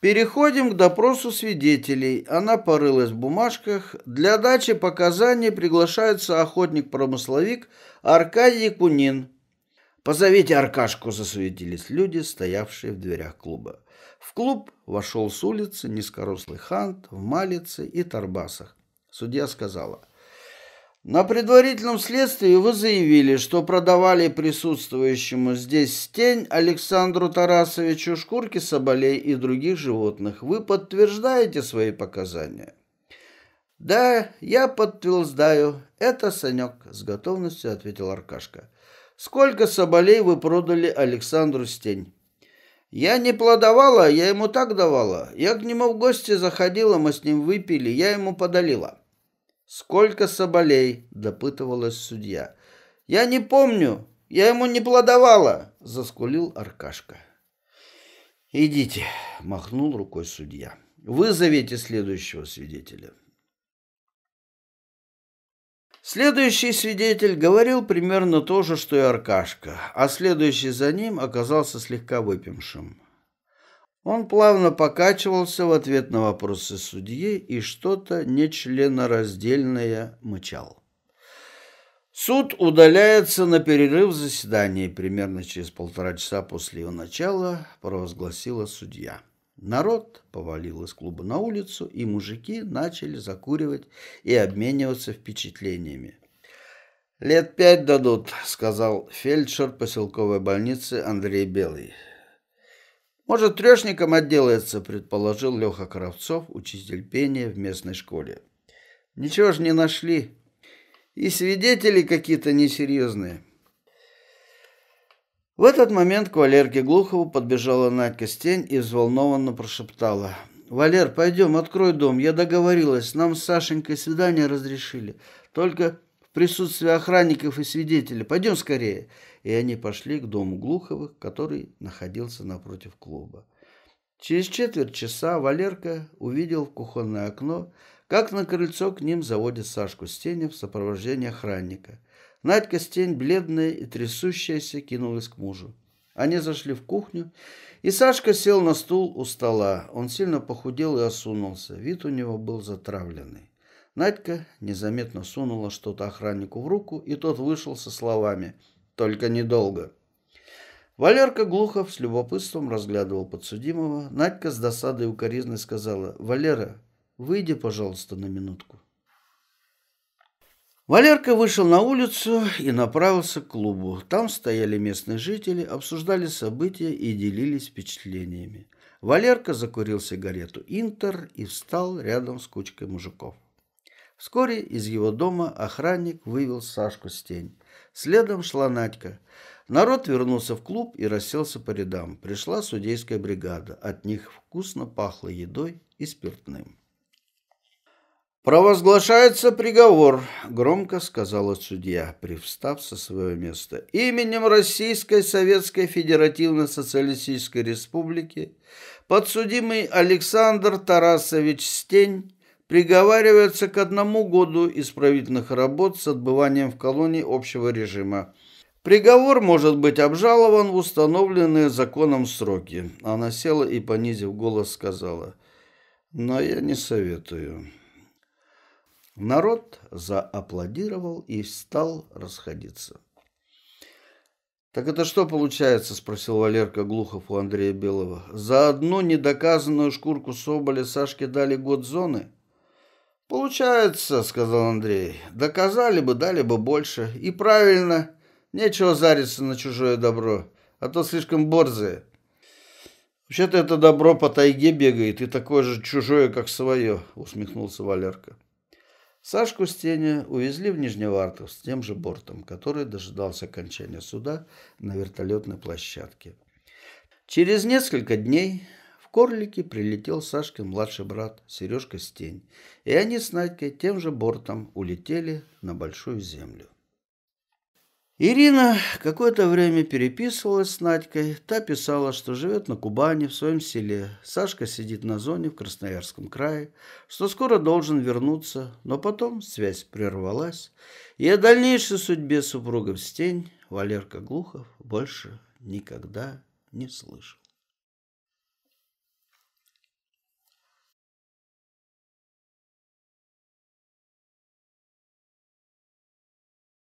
Переходим к допросу свидетелей. Она порылась в бумажках. Для дачи показаний приглашается охотник-промысловик Аркадий Кунин. «Позовите Аркашку», — засуетились люди, стоявшие в дверях клуба. В клуб вошел с улицы низкорослый хант в малице и торбасах. Судья сказала, «На предварительном следствии вы заявили, что продавали присутствующему здесь стень Александру Тарасовичу шкурки соболей и других животных. Вы подтверждаете свои показания?» «Да, я подтверждаю. Это Санек», — с готовностью ответил Аркашка. «Сколько соболей вы продали Александру Стень?» Я не плодовала, я ему так давала. Я к нему в гости заходила, мы с ним выпили, я ему подолила. Сколько соболей, допытывалась судья. Я не помню, я ему не плодовала, заскулил Аркашка. Идите, махнул рукой судья. Вызовите следующего свидетеля. Следующий свидетель говорил примерно то же, что и Аркашка, а следующий за ним оказался слегка выпившим. Он плавно покачивался в ответ на вопросы судьи и что-то нечленораздельное мычал. Суд удаляется на перерыв заседания примерно через полтора часа после его начала, провозгласила судья. Народ повалил из клуба на улицу, и мужики начали закуривать и обмениваться впечатлениями. «Лет пять дадут», — сказал фельдшер поселковой больницы Андрей Белый. «Может, трешником отделается», — предположил Леха Кравцов, учитель пения в местной школе. «Ничего ж не нашли. И свидетели какие-то несерьезные». В этот момент к Валерке Глухову подбежала Надька Стень и взволнованно прошептала. «Валер, пойдем, открой дом. Я договорилась. Нам с Сашенькой свидание разрешили. Только в присутствии охранников и свидетелей. Пойдем скорее». И они пошли к дому Глуховых, который находился напротив клуба. Через четверть часа Валерка увидел в кухонное окно, как на крыльцо к ним заводит Сашку Стеня в сопровождении охранника. Надька с тень бледная и трясущаяся кинулась к мужу. Они зашли в кухню, и Сашка сел на стул у стола. Он сильно похудел и осунулся. Вид у него был затравленный. Надька незаметно сунула что-то охраннику в руку, и тот вышел со словами «Только недолго». Валерка Глухов с любопытством разглядывал подсудимого. Надька с досадой укоризной сказала «Валера, выйди, пожалуйста, на минутку». Валерка вышел на улицу и направился к клубу. Там стояли местные жители, обсуждали события и делились впечатлениями. Валерка закурил сигарету «Интер» и встал рядом с кучкой мужиков. Вскоре из его дома охранник вывел Сашку с тень. Следом шла Надька. Народ вернулся в клуб и расселся по рядам. Пришла судейская бригада. От них вкусно пахло едой и спиртным. «Провозглашается приговор», — громко сказала судья, привстав со своего места. «Именем Российской Советской Федеративно-Социалистической Республики подсудимый Александр Тарасович Стень приговаривается к одному году исправительных работ с отбыванием в колонии общего режима. Приговор может быть обжалован в установленные законом сроки». Она села и, понизив голос, сказала, «Но я не советую». Народ зааплодировал и стал расходиться. «Так это что получается?» – спросил Валерка Глухов у Андрея Белого. «За одну недоказанную шкурку Соболя Сашке дали год зоны?» «Получается», — сказал Андрей. «Доказали бы, дали бы больше. И правильно. Нечего зариться на чужое добро, а то слишком борзые. Вообще-то это добро по тайге бегает и такое же чужое, как свое», — усмехнулся Валерка. Сашку Стеня увезли в Нижневартов с тем же бортом, который дожидался окончания суда на вертолетной площадке. Через несколько дней в Корлике прилетел Сашкин младший брат Сережка Стень, и они с Надькой тем же бортом улетели на Большую Землю. Ирина какое-то время переписывалась с Надькой. Та писала, что живет на Кубани, в своем селе. Сашка сидит на зоне в Красноярском крае, что скоро должен вернуться. Но потом связь прервалась. И о дальнейшей судьбе супругов Стень Валерка Глухов больше никогда не слышал.